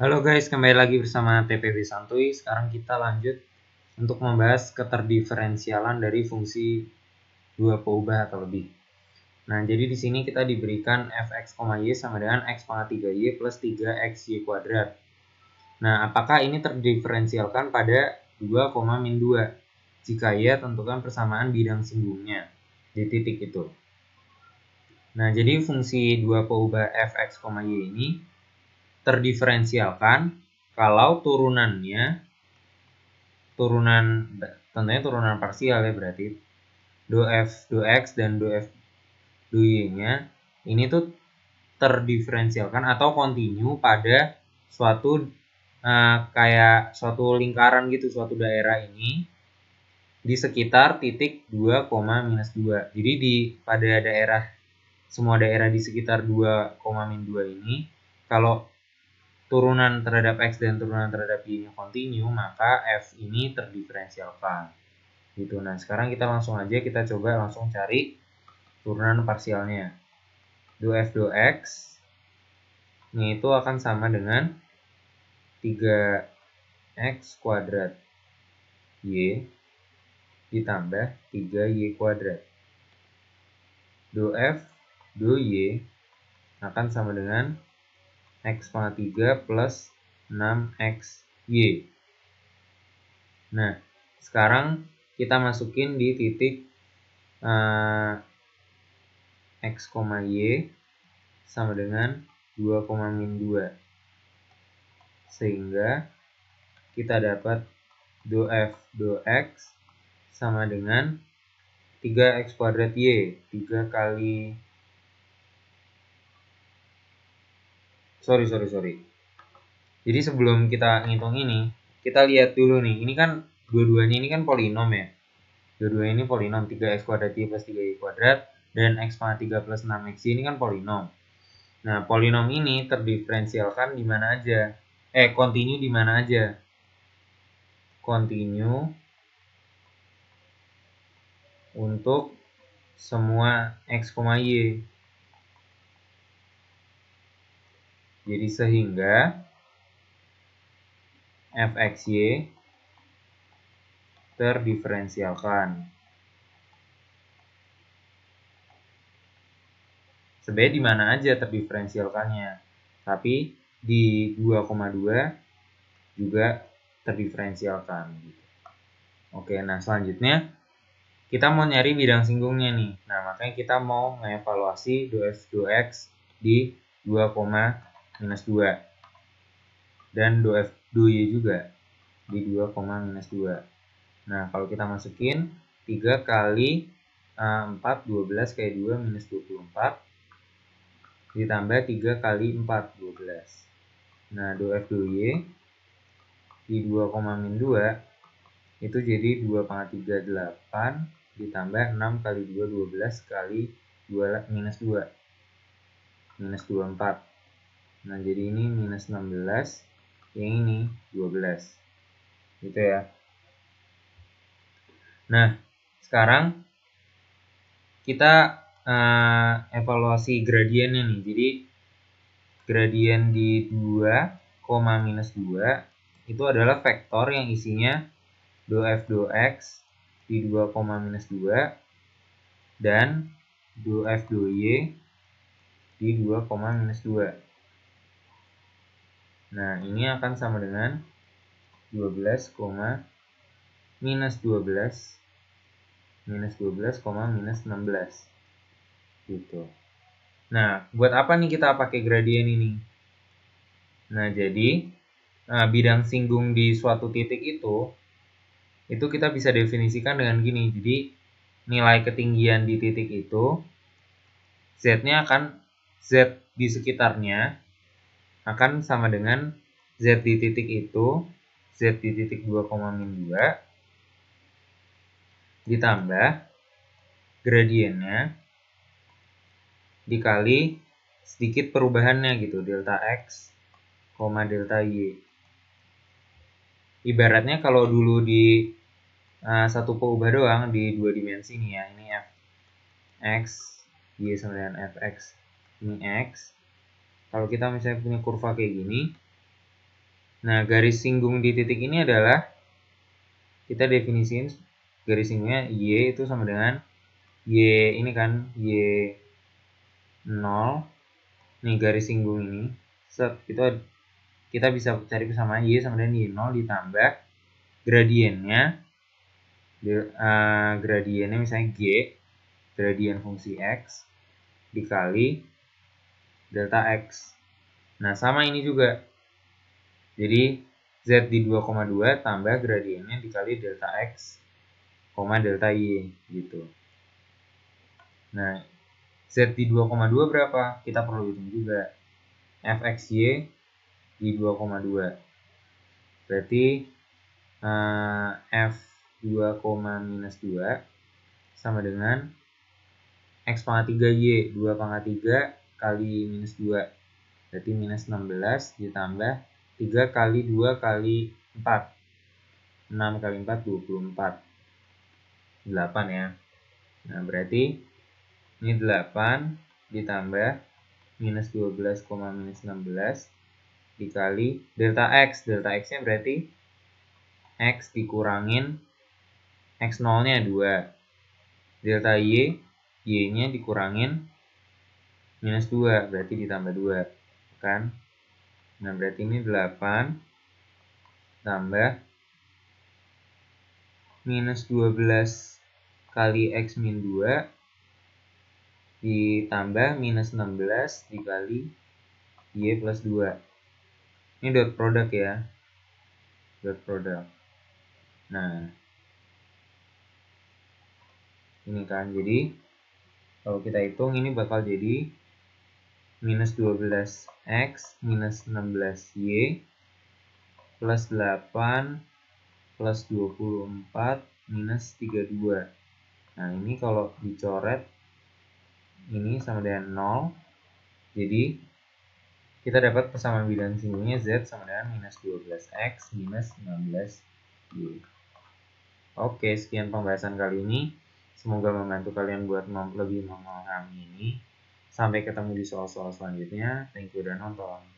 Halo guys, kembali lagi bersama TPB Santuy. Sekarang kita lanjut untuk membahas keterdiferensialan dari fungsi dua peubah atau lebih. Nah, jadi di sini kita diberikan fx, y sama dengan x pangkat 3y plus 3xy kuadrat. Nah, apakah ini terdiferensialkan pada 2, min 2? Jika ya, tentukan persamaan bidang singgungnya di titik itu. Nah, jadi fungsi dua peubah fx, y ini terdiferensialkan kalau turunannya turunan tentunya turunan parsial ya berarti f 2x dan f 2y nya ini tuh terdiferensialkan atau kontinu pada suatu uh, kayak suatu lingkaran gitu suatu daerah ini di sekitar titik 2, minus 2. Jadi di pada daerah semua daerah di sekitar 2, min 2 ini kalau turunan terhadap X dan turunan terhadap Y-nya kontinu, maka F ini terdiferensialkan. Gitu. Nah, sekarang kita langsung aja kita coba langsung cari turunan parsialnya. Do f do x ini itu akan sama dengan 3X kuadrat Y ditambah 3Y kuadrat. Do f do y akan sama dengan x pangkat 3 plus 6XY. Nah, sekarang kita masukin di titik uh, X, Y sama dengan 2, min 2. Sehingga kita dapat 2F 2X sama dengan 3X kuadrat Y. 3 kali sorry sorry sorry jadi sebelum kita ngitung ini kita lihat dulu nih ini kan dua-duanya ini kan polinom ya dua-duanya ini polinom 3x kuadrat y plus 3y kuadrat dan x pangkat 3 plus 6x ini kan polinom nah polinom ini terdiferensialkan di mana aja eh continue di mana aja continue untuk semua x, y Jadi sehingga fxy terdiferensialkan. Sebenarnya di mana aja terdiferensialkannya, tapi di 2,2 juga terdiferensialkan. Oke, nah selanjutnya kita mau nyari bidang singgungnya nih. Nah, makanya kita mau mengevaluasi 2f2x di minus 2 dan 2F, 2Y juga di 2, minus 2 nah kalau kita masukin 3 kali uh, 4 12 kali 2 minus 24 ditambah 3 kali 4 12 nah 2F 2Y di 2, min 2 itu jadi 2, pangkat 3 8 ditambah 6 kali 2 12 kali 2 minus 2 minus 24 Nah, jadi ini minus 16, yang ini 12. Gitu ya. Nah, sekarang kita uh, evaluasi gradiennya nih. Jadi, gradien di 2, minus 2 itu adalah vektor yang isinya 2f 2x di 2, minus 2 dan 2f 2y di 2, minus 2. Nah, ini akan sama dengan 12, minus 12, minus 12, minus 16. Gitu. Nah, buat apa nih kita pakai gradien ini? Nah, jadi nah, bidang singgung di suatu titik itu, itu kita bisa definisikan dengan gini. Jadi, nilai ketinggian di titik itu, Z-nya akan Z di sekitarnya akan sama dengan Z di titik itu, Z di titik 2, min 2, ditambah gradiennya dikali sedikit perubahannya gitu, delta X, delta Y. Ibaratnya kalau dulu di uh, satu perubah doang di dua dimensi nih ya, ini F, X, Y sama dengan x ini X, kalau kita misalnya punya kurva kayak gini. Nah, garis singgung di titik ini adalah kita definisiin garis singgungnya Y itu sama dengan Y ini kan Y 0 nih garis singgung ini set itu kita bisa cari bersama y sama dengan y 0 ditambah gradiennya uh, gradiennya misalnya g gradien fungsi x dikali delta X. Nah, sama ini juga. Jadi, Z di 2,2 tambah gradiennya dikali delta X, delta Y, gitu. Nah, Z di 2,2 berapa? Kita perlu hitung juga. FXY di 2,2. Berarti uh, F 2, minus 2 sama dengan X pangkat 3Y. 2 pangkat 3 kali minus 2. Berarti minus 16 ditambah 3 kali 2 kali 4. 6 kali 4, 24. 8 ya. Nah, berarti ini 8 ditambah minus 12, minus 16 dikali delta X. Delta X-nya berarti X dikurangin X0-nya 2. Delta Y, Y-nya dikurangin minus 2 berarti ditambah 2 kan nah berarti ini 8 tambah minus 12 kali X min 2 ditambah minus 16 dikali Y plus 2 ini dot product ya dot product nah ini kan jadi kalau kita hitung ini bakal jadi minus 12x minus 16y plus 8 plus 24 minus 32. Nah, ini kalau dicoret ini sama dengan 0. Jadi, kita dapat persamaan bidang sininya Z sama dengan minus 12X minus 16Y. Oke, sekian pembahasan kali ini. Semoga membantu kalian buat lebih memahami ini. Sampai ketemu di soal-soal selanjutnya. Thank you udah nonton.